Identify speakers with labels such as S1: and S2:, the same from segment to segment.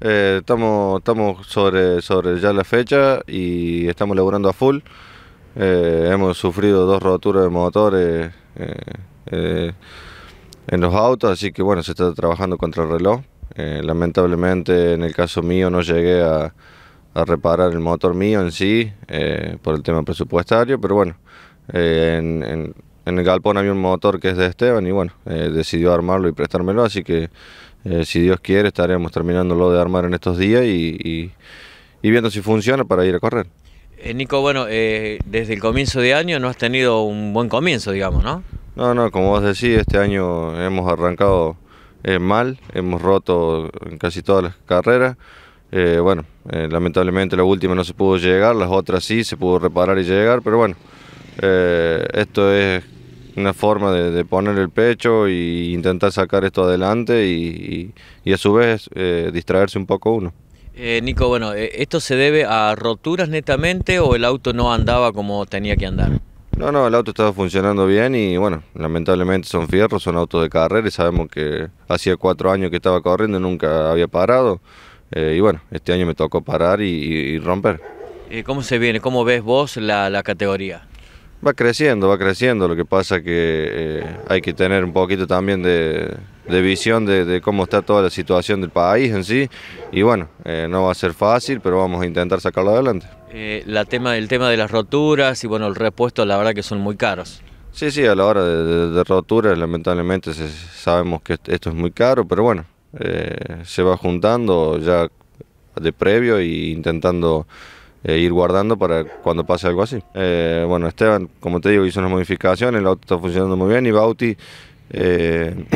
S1: estamos eh, estamos sobre, sobre ya la fecha y estamos laburando a full. Eh, hemos sufrido dos roturas de motores eh, en los autos, así que bueno, se está trabajando contra el reloj. lamentablemente en el caso mío no llegué a, reparar el motor mío en sí por el tema presupuestario, pero bueno, en en el galpón había un motor que es de Esteban y bueno, eh, decidió armarlo y prestármelo, así que eh, si Dios quiere estaremos terminándolo de armar en estos días y, viendo si funciona para ir a correr.
S2: Eh, Nico, bueno, desde el comienzo de año no has tenido un buen comienzo, digamos, ¿no?
S1: No, no, como vos decís, este año hemos arrancado mal, hemos roto en casi todas las carreras. bueno, lamentablemente la última no se pudo llegar, las otras sí se pudo reparar y llegar, pero bueno, eh, esto es una forma de, poner el pecho e intentar sacar esto adelante y, a su vez eh, distraerse un poco uno.
S2: Eh, Nico, bueno, ¿esto se debe a roturas netamente o el auto no andaba como tenía que andar?
S1: No, no, el auto estaba funcionando bien y bueno, lamentablemente son fierros, son autos de carrera y sabemos que hacía cuatro años que estaba corriendo, nunca había parado y bueno, este año me tocó parar y, romper.
S2: ¿Cómo se viene? ¿Cómo ves vos la categoría?
S1: Va creciendo, va creciendo, lo que pasa que eh, hay que tener un poquito también de, visión de, cómo está toda la situación del país en sí, y bueno, eh, no va a ser fácil, pero vamos a intentar sacarlo adelante.
S2: Eh, la tema, el tema de las roturas y bueno, el repuesto la verdad que son muy caros.
S1: Sí, sí, a la hora de, de roturas lamentablemente sabemos que esto es muy caro, pero bueno, se va juntando ya de previo e intentando eh, ir guardando para cuando pase algo así. Eh, bueno, Esteban, como te digo, hizo unas modificaciones, el auto está funcionando muy bien y Bauti... Eh,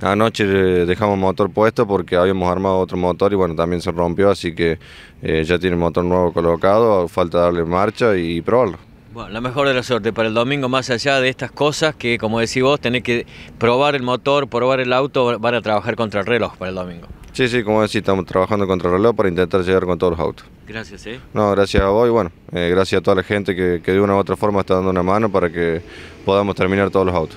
S1: anoche dejamos el motor puesto porque habíamos armado otro motor y bueno, también se rompió, así que ya tiene el motor nuevo colocado, falta darle marcha y probarlo.
S2: Bueno, la mejor de la suerte para el domingo, más allá de estas cosas que, como decís vos, tenés que probar el motor, probar el auto, van a trabajar contra el reloj para el domingo.
S1: Sí, sí, como decís, estamos trabajando contra el reloj para intentar llegar con todos los autos. Gracias, ¿eh? No, gracias a vos y bueno, eh, gracias a toda la gente que de una u otra forma está dando una mano para que podamos terminar todos los autos.